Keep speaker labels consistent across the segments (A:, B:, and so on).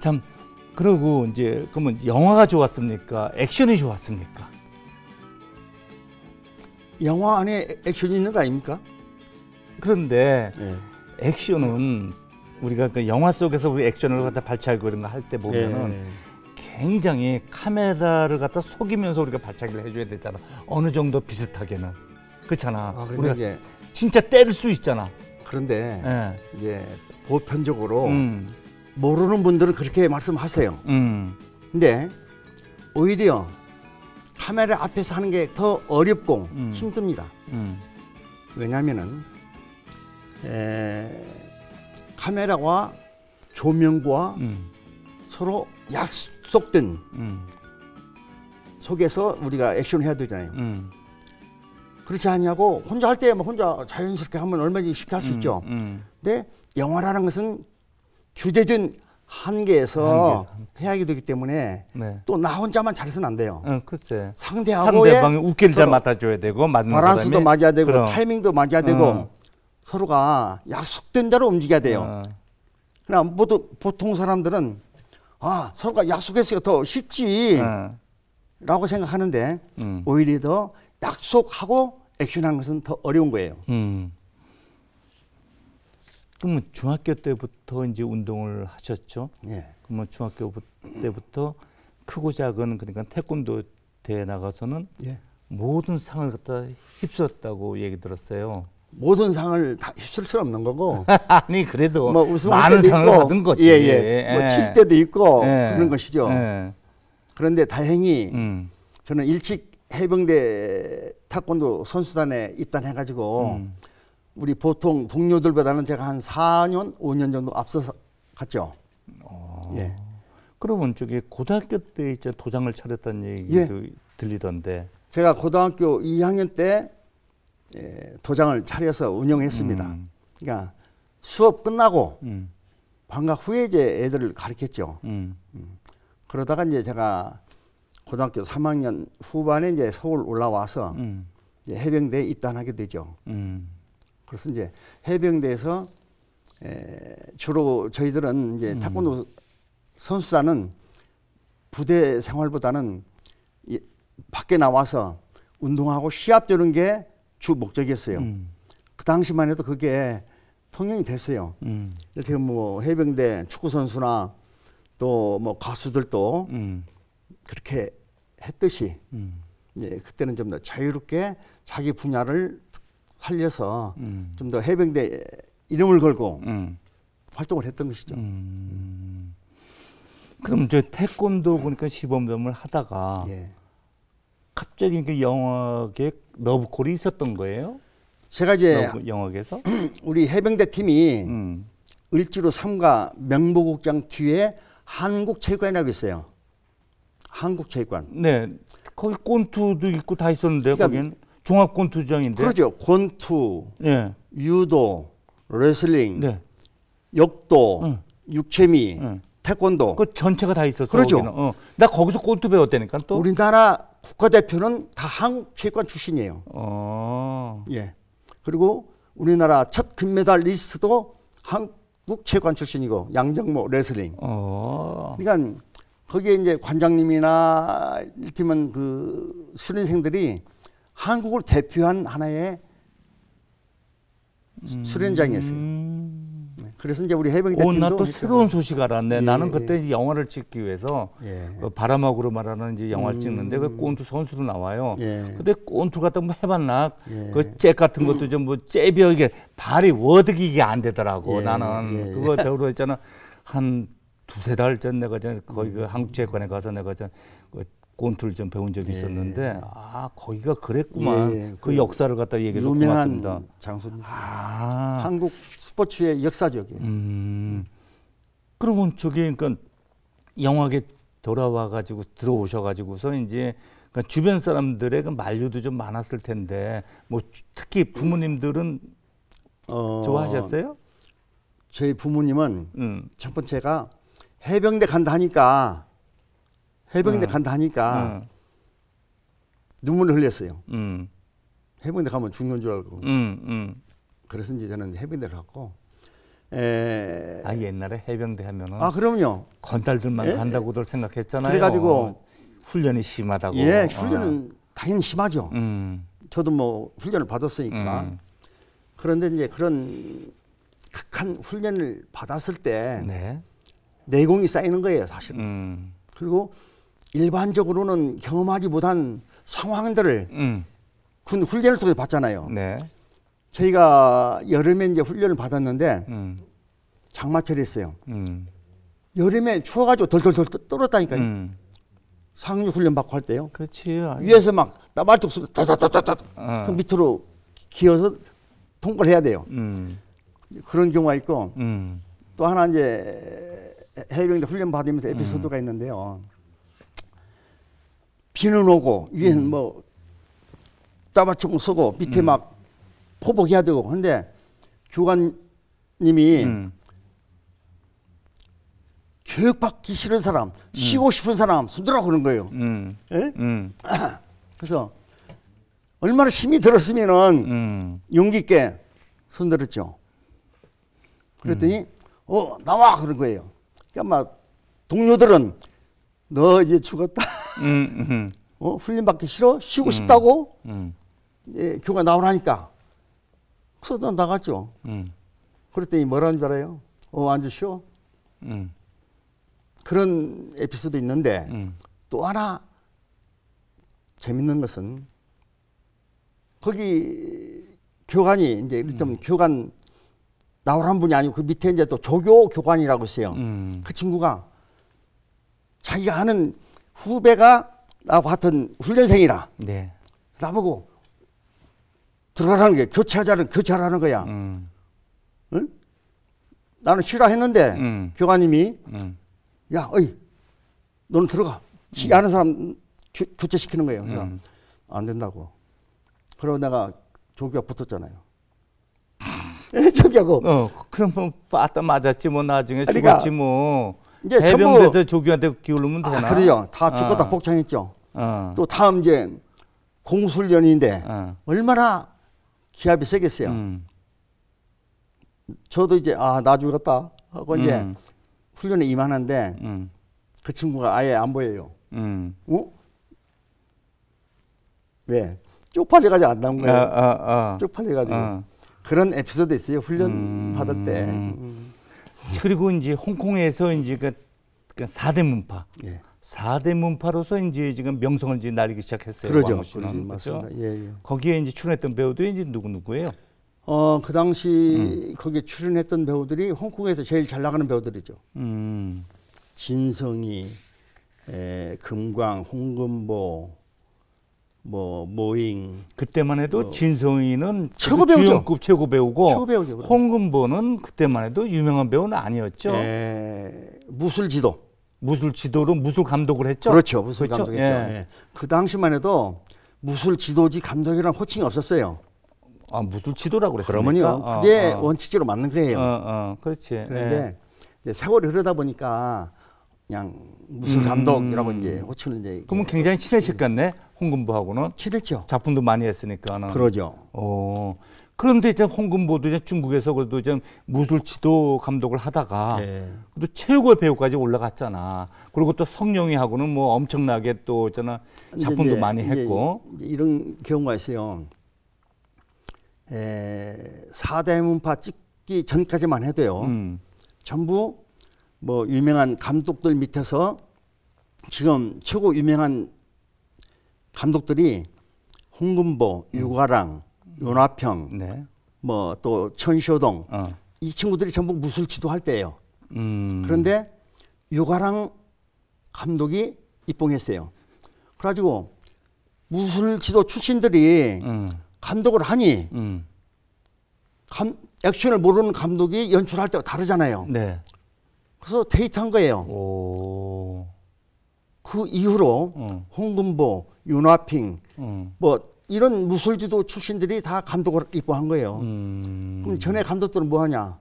A: 참 그러고 이제 그러면 영화가 좋았습니까? 액션이 좋았습니까? 영화 안에 액션이 있는 거 아닙니까? 그런데 네. 액션은 우리가 그 영화 속에서 우리 액션을 갖다 발차기고 이런 거 할 때 보면은 네. 굉장히 카메라를 갖다 속이면서 우리가 발차기를 해줘야 되잖아. 어느 정도 비슷하게는 그렇잖아. 아, 우리가 진짜 때릴 수
B: 있잖아. 그런데 네. 이제 보편적으로 음. 모르는 분들은 그렇게 말씀하세요. 음. 근데 오히려 카메라 앞에서 하는 게 더 어렵고 음. 힘듭니다. 음. 왜냐하면은 에, 카메라와 조명과 음. 서로 약속된 음. 속에서 우리가 액션을 해야 되잖아요. 음. 그렇지 않냐고 혼자 할때막 뭐 혼자 자연스럽게 하면 얼마든지 쉽게 할 수 있죠. 근데 영화라는 것은 규제전 한계에서, 한계에서 해야 되기 때문에 네. 또나 혼자만 잘해서는 안 돼요. 응, 글쎄. 상대하고의 상대방이 웃기를 잘
A: 맞아줘야 되고 맞는 바란스도 사람이? 맞아야 되고 그럼. 타이밍도 맞아야 되고 응.
B: 서로가 약속된 대로 움직여야 돼요. 응. 그러 모두 보통 사람들은 아 서로가 약속했으니까 더 쉽지 라고 생각하는데 오히려 더 약속하고 액션하는 것은 더 어려운 거예요.
A: 음. 그러면 뭐 중학교 때부터 이제 운동을 하셨죠? 예. 그러면 뭐 중학교 때부터 크고 작은 그러니까 태권도 대회 나가서는 예. 모든 상을 갖다 휩쓸었다고 얘기 들었어요. 모든 상을
B: 다 휩쓸 수는 없는 거고. 아니 그래도 뭐 많은 상을 있고, 받은 거지. 예, 예. 뭐 예. 뭐칠 때도 있고 예. 그런 것이죠. 예. 그런데 다행히 음. 저는 일찍 해병대 태권도 선수단에 입단해가지고 음. 우리 보통 동료들보다는 제가 한 4년, 5년 정도 앞서 서 갔죠. 어.
A: 예. 그러면 저기 고등학교 때 이제 도장을 차렸다는 얘기도 예. 들리던데.
B: 제가 고등학교 2학년 때 예, 도장을 차려서 운영했습니다. 음. 그러니까 수업 끝나고 음. 방학 후에 이제 애들을 가르쳤죠. 음. 음. 그러다가 이제 제가 고등학교 3학년 후반에 이제 서울 올라와서 음. 이제 해병대에 입단하게 되죠. 음. 그래서 이제 해병대에서 에, 주로 저희들은 이제 음. 타코노 선수단은 부대 생활보다는 이, 밖에 나와서 운동하고 시합되는 게 주 목적이었어요. 음. 그 당시만 해도 그게 통용이 됐어요. 음. 이렇게 뭐 해병대 축구 선수나 또 뭐 가수들도 음. 그렇게 했듯이 음. 예, 그때는 좀 더 자유롭게 자기 분야를 살려서 음. 좀더 해병대 이름을 걸고 음. 활동을 했던 것이죠. 음.
A: 그럼 저 태권도 보니까 그러니까 시범점을 하다가 예. 갑자기
B: 그 영화계 러브콜이 있었던 거예요? 제가 이제 영화계에서 우리 해병대 팀이 음. 을지로 3가 명보국장 뒤에 한국체육관이라고 있어요. 한국체육관. 네. 거기 꼰투도 있고 다 있었는데 그러니까 거긴
A: 종합 권투장인데.
B: 그렇죠. 권투, 네. 유도, 레슬링, 네. 역도, 응. 육체미, 응. 태권도. 그 전체가 다 있었어. 그렇죠. 어. 나 거기서 권투 배웠다니까 또. 우리나라 국가대표는 다 한국 체육관 출신이에요. 어. 예. 그리고 우리나라 첫 금메달 리스트도 한국 체육관 출신이고 양정모 레슬링. 어. 그러니까 거기에 이제 관장님이나 일팀은 그 수련생들이 한국을 대표한 하나의 음. 수련장이었어요. 네. 그래서 이제 우리 해병대 오, 나또 새로운
A: 뭐- 소식 알았네. 예, 나는 예. 그때 이 영화를 찍기 위해서 예. 그 바람막으로 말하는 이제 영화를 음. 찍는데 그 꼰투 선수로 나와요. 예. 근데 꼰투 같은 거 해봤나? 예. 그잽 같은 것도 좀뭐 잽이여 이게 발이 워득이 게안 되더라고. 예, 나는 그거 대우로 했잖아. 한 두세 달 전 내가 전 거의 그 음. 한국체육관에 가서 내가 전그 권투를 좀 배운 적이 예. 있었는데
B: 아 거기가 그랬구만 예, 예. 그, 그 역사를 갖다 얘기해 주고 고맙습니다. 장소입니다. 아. 한국 스포츠의 역사적이에요. 음. 그러면 저기 그러니까
A: 영화계 돌아와 가지고 들어오셔 가지고서 이제 그러니까 주변 사람들의 그 만류도 좀 많았을 텐데 뭐 특히 부모님들은
B: 어, 좋아하셨어요? 저희 부모님은 음. 첫 번째가 해병대 간다 하니까 해병대 네. 간다 하니까 네. 눈물을 흘렸어요. 음. 해병대 가면 죽는 줄 알고. 음, 음. 그래서 이제 저는 해병대를 갔고. 에... 아 옛날에 해병대 하면은 아 그럼요 건달들만 에? 예, 간다고들
A: 예. 생각했잖아요. 그래가지고
B: 훈련이 심하다고. 예, 훈련은 어. 당연히 심하죠. 음. 저도 뭐 훈련을 받았으니까. 음. 그런데 이제 그런 극한 훈련을 받았을 때 네. 내공이 쌓이는 거예요, 사실은. 음. 그리고 일반적으로는 경험하지 못한 상황들을 음. 군 훈련을 통해 봤잖아요. 네. 저희가 여름에 이제 훈련을 받았는데 음. 장마철이었어요. 음. 여름에 추워가지고 덜덜덜 떨었다니까요. 음. 상륙 훈련 받고 할 때요. 그렇지. 위에서 막 나발쪽 쏘 다다다다다. 아. 그 밑으로 기어서 통과를 해야 돼요. 음. 그런 경우가 있고 음. 또 하나 이제 해병대 훈련 받으면서 에피소드가 음. 있는데요. 비는 오고 위에는 음. 뭐 따바총 쓰고 밑에 음. 막 포복해야 되고 근데 교관님이 음. 교육받기 싫은 사람 음. 쉬고 싶은 사람 손들어 그런 거예요 음. 예? 음. 그래서 얼마나 힘이 들었으면은 용기 있게 손들었죠 그랬더니 어 나와 그런 거예요 그러니까 막 동료들은 너 이제 죽었다 음, 음. 어? 훈련 받기 싫어? 쉬고 싶다고? 음, 음. 예, 교가 나오라니까. 그래서 난 나갔죠. 음. 그랬더니 뭐라는 줄 알아요? 어, 앉아 쉬어. 그런 에피소드 있는데 또 하나 재밌는 것은 거기 교관이 이제 일단 음. 교관 나오란 분이 아니고 그 밑에 이제 또 조교 교관이라고 있어요. 음. 그 친구가 자기가 하는 후배가 나 같은 훈련생이라 네. 나보고 들어가라는 게 교체하자는 교체하라는 거야. 음. 응? 나는 싫어 했는데 음. 교관님이 음. 야, 어이, 너는 들어가. 음. 아는 사람 교, 교체시키는 거예요. 그래서 음. 안 된다고. 그러고 내가 조교가 붙었잖아요. 조기하고. 어,
A: 그럼 뭐 맞았지 뭐 나중에 그러니까, 죽었지
B: 뭐. 이제 해병대에서 전부 조교한테 기울으면 되나? 아, 그래요. 다 죽고 어. 다 복창했죠. 어. 또 다음 이제 공술련인데 어. 얼마나 기합이 세겠어요. 음. 저도 이제 아나 죽었다 하고 이제 음. 훈련에 임하는데 음. 그 친구가 아예 안 보여요. 음. 어? 왜? 쪽팔려가지고 안 나온 거예요. 아, 아, 아. 쪽팔려가지고 어. 그런 에피소드 있어요. 훈련 음. 받을 때.
A: 그리고 이제 홍콩에서 이제 그, 그 사대 문파. 예. 4대 문파로서 이제 지금 명성을 이제 날리기 시작했어요. 그러죠. 그렇죠. 맞습니다.
B: 예, 예. 거기에 이제 출연했던 배우도이 이제 누구 누구예요? 어, 그 당시 음. 거기에 출연했던 배우들이 홍콩에서 제일 잘 나가는 배우들이죠. 음. 진성이, 에, 금광, 홍금보,
A: 뭐 모잉 그때만 해도 뭐, 진성이는 최고 배우죠. 급 최고 배우고 최고 배우죠, 홍금보는 그때만 해도 유명한 배우는 아니었죠. 예, 무술 지도.
B: 무술 지도로 무술 감독을 했죠. 그렇죠. 무술 그렇죠? 감독했죠. 예. 예. 그 당시만 해도 무술 지도지 감독이라 호칭이 없었어요. 아, 무술 지도라고 그랬어요. 그러면요. 아, 그게 어. 원칙적으로 맞는 거예요. 어, 어. 그렇지. 그런데 예. 세월이 흐르다 보니까 그냥 무슨 감독이라고 음. 이제 호칭을 이제
A: 그러면 굉장히 친해질것같네 홍금보하고는 친했죠. 작품도 많이 했으니까 그러죠. 어. 그런데 이제 홍금보도 이제 중국에서 그래도 이제 무술 지도 감독을 하다가 예. 또 체육을 배우까지 올라갔잖아. 그리고 또 성룡이하고는 뭐 엄청나게 또 있잖아 작품도 이제, 많이 이제, 했고
B: 이제 이런 경우가 있어요. 에, 사대문파 찍기 전까지만 해도요. 음. 전부 뭐 유명한 감독들 밑에서 지금 최고 유명한 감독들이 홍금보, 음. 유가랑, 윤요평 음. 네. 뭐또 천시호동 어. 이 친구들이 전부 무술 지도할 때예요. 음. 그런데 유가랑 감독이 입봉했어요. 그래가지고 무술 지도 출신들이 음. 감독을 하니 음. 감, 액션을 모르는 감독이 연출할 때와 다르잖아요. 네. 그래서 데이트한 거예요. 오. 그 이후로 음. 홍금보, 윤화핑, 음. 뭐 이런 무술지도 출신들이 다 감독을 입고한 거예요. 음. 그럼 전에 감독들은 뭐 하냐?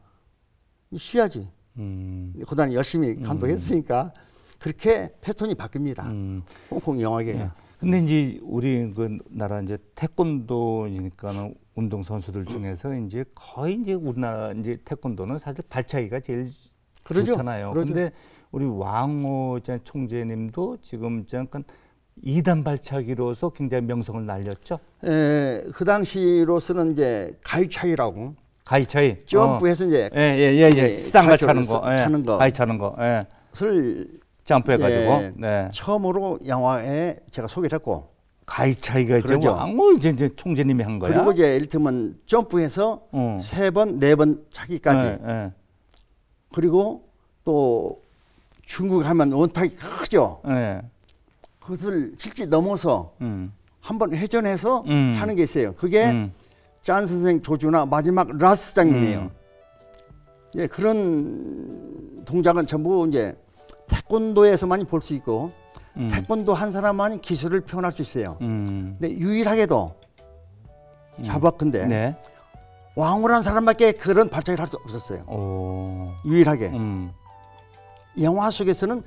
B: 쉬야지. 음. 그다음 에 열심히 음. 감독했으니까 그렇게 패턴이 바뀝니다. 음. 홍콩 영화계에 예. 근데 이제 우리 그
A: 나라 이제 태권도니까는 운동 선수들 중에서 이제 거의 이제 우리나라 이제 태권도는 사실 발차기가 제일 그러죠. 좋잖아요. 그런데 우리 왕호 총재님도 지금 잠깐 이단 발차기로서 굉장히 명성을 날렸죠.
B: 에, 그 당시로서는 이제 가위차이라고. 가위차이. 점프해서 어. 이제 예, 예, 예, 예. 예 시상가 차는 거. 예. 차는 거. 가위 차는 거. 예. 술 점프해 가지고. 예. 네. 처음으로 영화에 제가 소개를 했고 가위차이가
A: 이제 왕호 이제, 이제 총재님이 한 거야. 그리고
B: 이제 일테면 점프해서 어. 세번네 번 차기까지 예, 예. 그리고 또 중국 하면 원탁이 크죠. 네. 그것을 실제 넘어서 음. 한번 회전해서 음. 차는 게 있어요. 그게 음. 짠 선생 조주나 마지막 라스 장면이에요. 음. 예, 그런 동작은 전부 이제 태권도에서만 볼 수 있고 음. 태권도 한 사람만이 기술을 표현할 수 있어요. 음. 근데 유일하게도 자아근데 네. 왕으로한 사람밖에 그런 발작을 할 수 없었어요. 오. 유일하게. 음. 영화 속에서는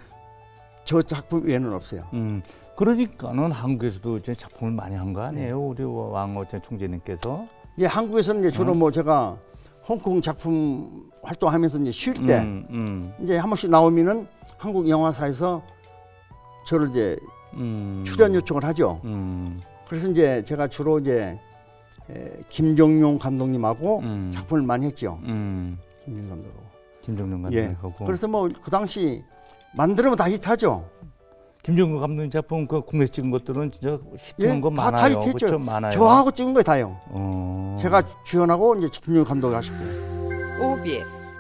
B: 저 작품 외에는 없어요. 음. 그러니까는 한국에서도 이제 작품을 많이 한
A: 거 아니에요? 네. 우리 왕어 총재님께서.
B: 이제 한국에서는 이제 주로 음. 뭐 제가 홍콩 작품 활동하면서 이제 쉴때 음, 음. 이제 한 번씩 나오면은 한국 영화사에서 저를 이제 음. 출연 요청을 하죠. 그래서 이제 제가 주로 이제 김정용 감독님하고 음. 작품을 많이 했죠. 음. 김정용 감독하고. 김정용 감독하고. 예. 그래서 뭐 그 당시 만들면
A: 다 히트하죠. 김정용 감독님 작품 그 국내에서 찍은 것들은 진짜 히트한 예, 거 많아요. 다 히트했죠. 많아요. 저하고 찍은 거에 다요.
B: 어... 제가 주연하고 이제 김정용 감독이 하시고.
A: OBS